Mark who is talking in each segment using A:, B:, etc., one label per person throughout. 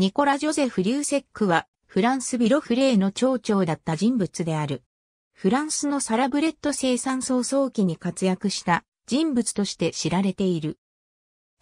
A: ニコラ・ジョゼフ・リューセックは、フランス・ビロフレーの町長だった人物である。フランスのサラブレッド生産早々期に活躍した人物として知られている。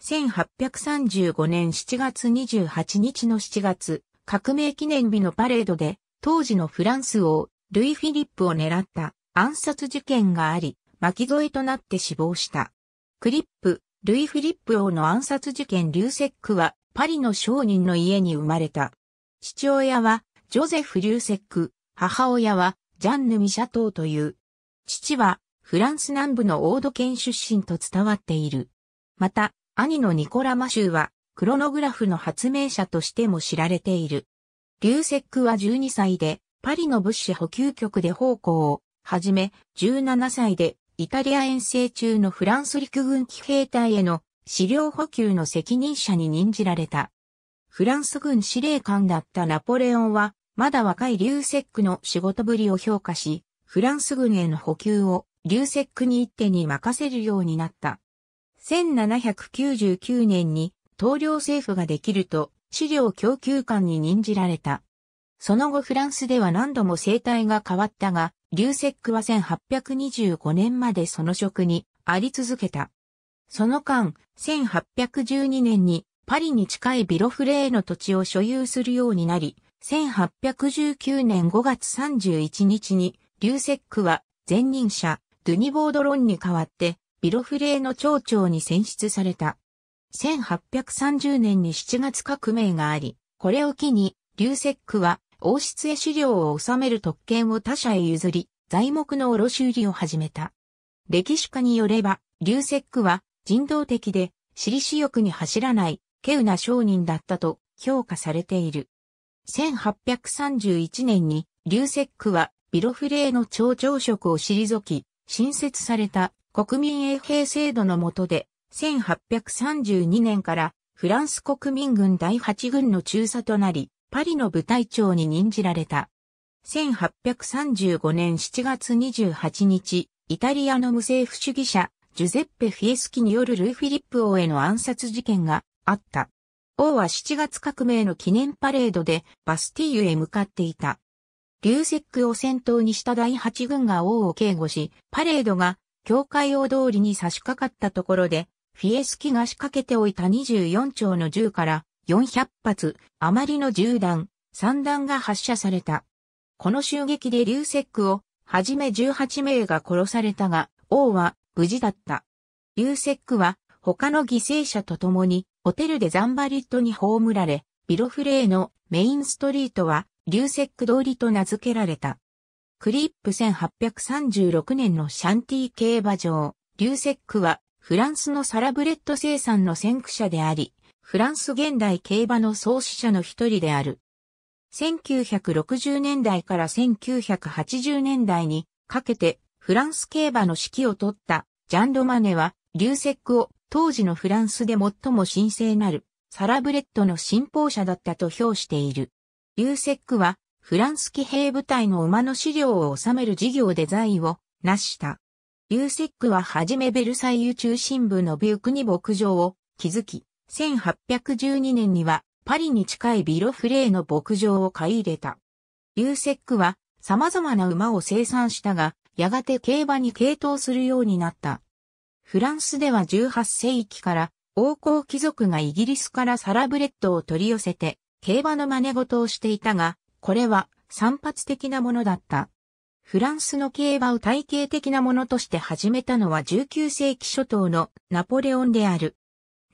A: 1835年7月28日の7月、革命記念日のパレードで、当時のフランス王、ルイ・フィリップを狙った暗殺事件があり、巻き添えとなって死亡した。クリップ、ルイ・フィリップ王の暗殺事件リューセックはパリの商人の家に生まれた。父親はジョゼフ・リューセック、母親はジャンヌ・ミシャトーという。父はフランス南部のオード県出身と伝わっている。また、兄のニコラ・マシューはクロノグラフの発明者としても知られている。リューセックは12歳でパリの物資補給局で奉公をはじめ、17歳でイタリア遠征中のフランス陸軍騎兵隊への資料補給の責任者に任じられた。フランス軍司令官だったナポレオンは、まだ若いリューセックの仕事ぶりを評価し、フランス軍への補給をリューセックに一手に任せるようになった。1799年に統領政府ができると資料供給官に任じられた。その後フランスでは何度も生態が変わったが、リューセックは1825年までその職にあり続けた。その間、1812年にパリに近いビロフレーの土地を所有するようになり、1819年5月31日に、リューセックは前任者、ドゥニボードロンに代わって、ビロフレーの町長に選出された。1830年に7月革命があり、これを機に、リューセックは王室へ資料を収める特権を他社へ譲り、材木の卸売りを始めた。歴史家によれば、リューセックは人道的で、私利私欲に走らない、稀有な商人だったと評価されている。1831年に、リューセックはビロフレーの町長職を退き、新設された国民衛兵制度の下で、1832年からフランス国民軍第8軍の中佐となり、パリの部隊長に任じられた。1835年7月28日、イタリアの無政府主義者、ジュゼッペ・フィエスキによるルイ・フィリップ王への暗殺事件があった。王は7月革命の記念パレードでバスティーユへ向かっていた。リューセックを先頭にした第8軍が王を警護し、パレードが教会王通りに差し掛かったところで、フィエスキが仕掛けておいた24丁の銃から400発、余りの銃弾、3弾が発射された。この襲撃でリューセックを、はじめ18名が殺されたが、王は無事だった。リューセックは、他の犠牲者と共に、ホテルでザンバリットに葬られ、ビロフレーのメインストリートは、リューセック通りと名付けられた。クリップ1836年のシャンティ競馬場、リューセックは、フランスのサラブレッド生産の先駆者であり、フランス現代競馬の創始者の一人である。1960年代から1980年代にかけてフランス競馬の指揮を取ったジャン・ロマネはリューセックを当時のフランスで最も神聖なるサラブレッドの信奉者だったと評している。リューセックはフランス騎兵部隊の馬の資料を収める事業で財を成した。リューセックははじめベルサイユ中心部のビュークに牧場を築き、1812年にはパリに近いビロフレーの牧場を買い入れた。リューセックは様々な馬を生産したが、やがて競馬に傾倒するようになった。フランスでは18世紀から王侯貴族がイギリスからサラブレッドを取り寄せて競馬の真似事をしていたが、これは散発的なものだった。フランスの競馬を体系的なものとして始めたのは19世紀初頭のナポレオンである。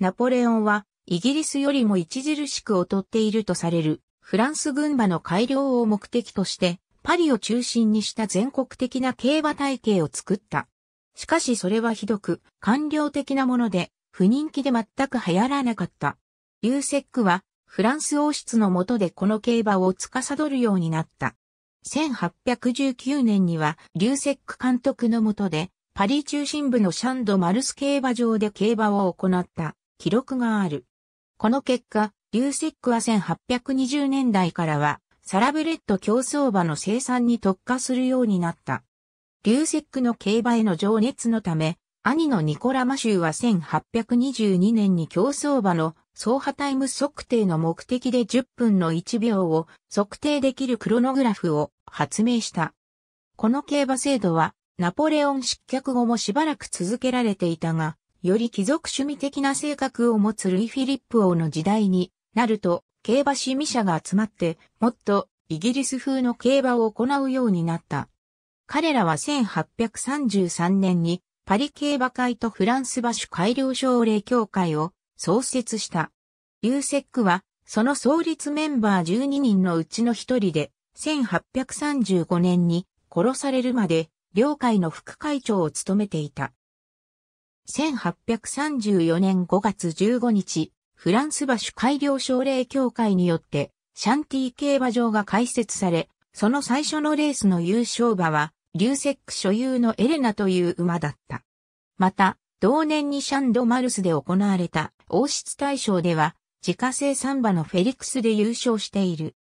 A: ナポレオンは、イギリスよりも著しく劣っているとされる、フランス軍馬の改良を目的として、パリを中心にした全国的な競馬体系を作った。しかしそれはひどく、官僚的なもので、不人気で全く流行らなかった。リューセックは、フランス王室の下でこの競馬を司るようになった。1819年には、リューセック監督の下で、パリ中心部のシャンド・マルス競馬場で競馬を行った。記録がある。この結果、リューセックは1820年代からは、サラブレッド競走馬の生産に特化するようになった。リューセックの競馬への情熱のため、兄のニコラ・マシューは1822年に競走馬の走破タイム測定の目的で10分の1秒を測定できるクロノグラフを発明した。この競馬制度はナポレオン失脚後もしばらく続けられていたが、より貴族趣味的な性格を持つルイ・フィリップ王の時代になると、競馬趣味者が集まって、もっとイギリス風の競馬を行うようになった。彼らは1833年にパリ競馬会とフランス馬主改良奨励協会を創設した。ユーセックはその創立メンバー12人のうちの一人で1835年に殺されるまで領会の副会長を務めていた。1834年5月15日、フランス馬主改良奨励協会によって、シャンティ競馬場が開設され、その最初のレースの優勝馬は、リューセック所有のエレナという馬だった。また、同年にシャンドマルスで行われた王室大賞では、自家製サンバのフェリックスで優勝している。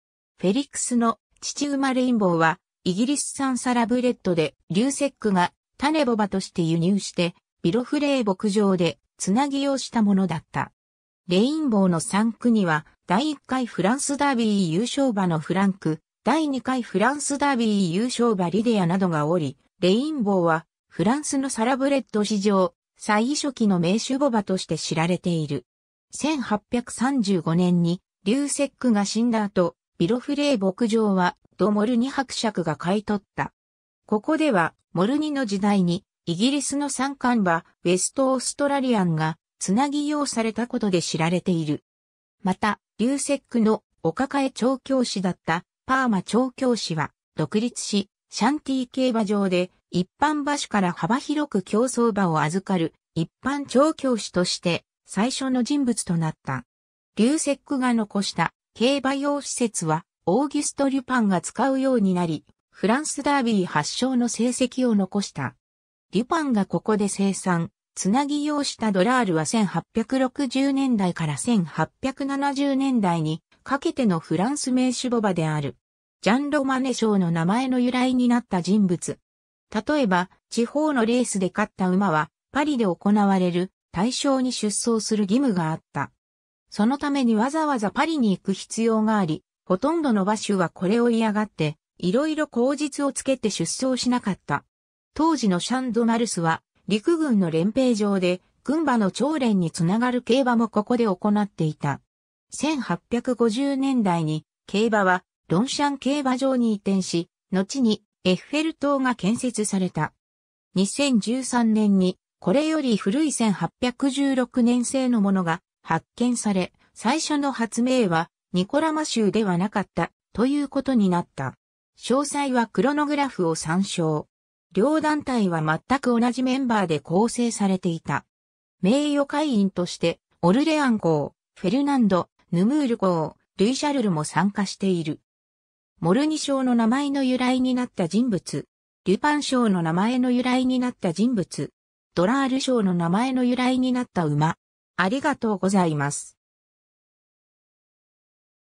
A: フェリックスの父馬レインボーは、イギリス産サラブレッドで、リューセックが種ボバとして輸入して、ビロフレー牧場でつなぎをしたものだった。レインボーの3区には、第1回フランスダービー優勝馬のフランク、第2回フランスダービー優勝馬リディアなどがおり、レインボーは、フランスのサラブレッド史上、最初期の名手母馬として知られている。1835年に、リューセックが死んだ後、ビロフレー牧場は、ドモルニ伯爵が買い取った。ここでは、モルニの時代に、イギリスの三冠馬、ウェストオーストラリアンが、つなぎ用されたことで知られている。また、リューセックのお抱え調教師だったパーマ調教師は、独立し、シャンティ競馬場で一般馬所から幅広く競争馬を預かる一般調教師として最初の人物となった。リューセックが残した競馬用施設はオーギュスト・リュパンが使うようになり、フランスダービー発祥の成績を残した。デュパンがここで生産、つなぎ用したドラールは1860年代から1870年代にかけてのフランス名手ボバである。ジャン・ロマネ賞の名前の由来になった人物。例えば、地方のレースで勝った馬は、パリで行われる対象に出走する義務があった。そのためにわざわざパリに行く必要があり、ほとんどの馬種はこれを嫌がって、いろいろ口実をつけて出走しなかった。当時のシャンドマルスは陸軍の連兵場で軍馬の長連につながる競馬もここで行っていた。1850年代に競馬はロンシャン競馬場に移転し、後にエッフェル塔が建設された。2013年にこれより古い1816年製のものが発見され、最初の発明はニコラマ州ではなかったということになった。詳細はクロノグラフを参照。両団体は全く同じメンバーで構成されていた。名誉会員として、オルレアン号、フェルナンド、ヌムール号、ルイシャルルも参加している。モルニ賞の名前の由来になった人物。ュパン賞の名前の由来になった人物。ドラール賞の名前の由来になった馬。ありがとうございます。